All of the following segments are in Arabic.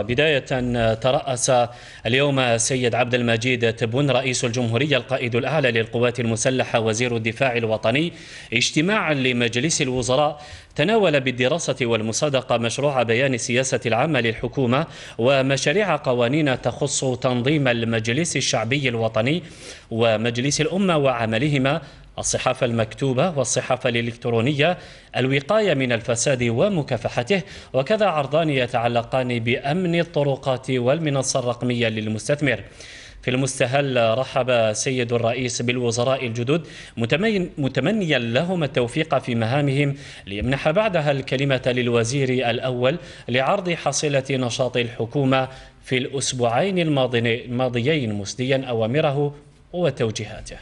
بداية ترأس اليوم سيد عبد المجيد تبون رئيس الجمهورية القائد الأعلى للقوات المسلحة وزير الدفاع الوطني اجتماعا لمجلس الوزراء تناول بالدراسة والمصادقة مشروع بيان السياسة العامة للحكومة ومشاريع قوانين تخص تنظيم المجلس الشعبي الوطني ومجلس الأمة وعملهما الصحافة المكتوبة والصحافة الإلكترونية الوقاية من الفساد ومكافحته وكذا عرضان يتعلقان بأمن الطرقات والمنصة الرقمية للمستثمر في المستهل رحب سيد الرئيس بالوزراء الجدد متمنيا لهم التوفيق في مهامهم ليمنح بعدها الكلمة للوزير الأول لعرض حصيلة نشاط الحكومة في الأسبوعين الماضيين مسديا أوامره وتوجيهاتها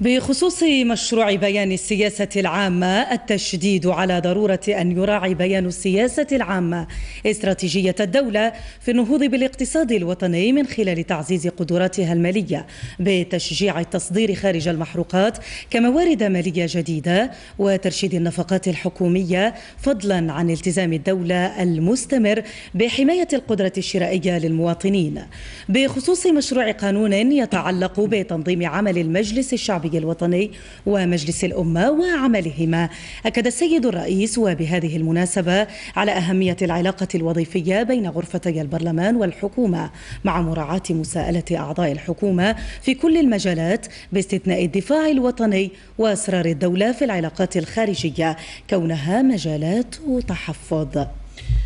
بخصوص مشروع بيان السياسة العامة التشديد على ضرورة أن يراعي بيان السياسة العامة استراتيجية الدولة في النهوض بالاقتصاد الوطني من خلال تعزيز قدراتها المالية بتشجيع التصدير خارج المحروقات كموارد مالية جديدة وترشيد النفقات الحكومية فضلا عن التزام الدولة المستمر بحماية القدرة الشرائية للمواطنين بخصوص مشروع قانون يتعلق بتنظيم تنظيم عمل المجلس الشعبي الوطني ومجلس الأمة وعملهما أكد السيد الرئيس وبهذه المناسبة على أهمية العلاقة الوظيفية بين غرفتي البرلمان والحكومة مع مراعاة مساءلة أعضاء الحكومة في كل المجالات باستثناء الدفاع الوطني وأسرار الدولة في العلاقات الخارجية كونها مجالات تحفظ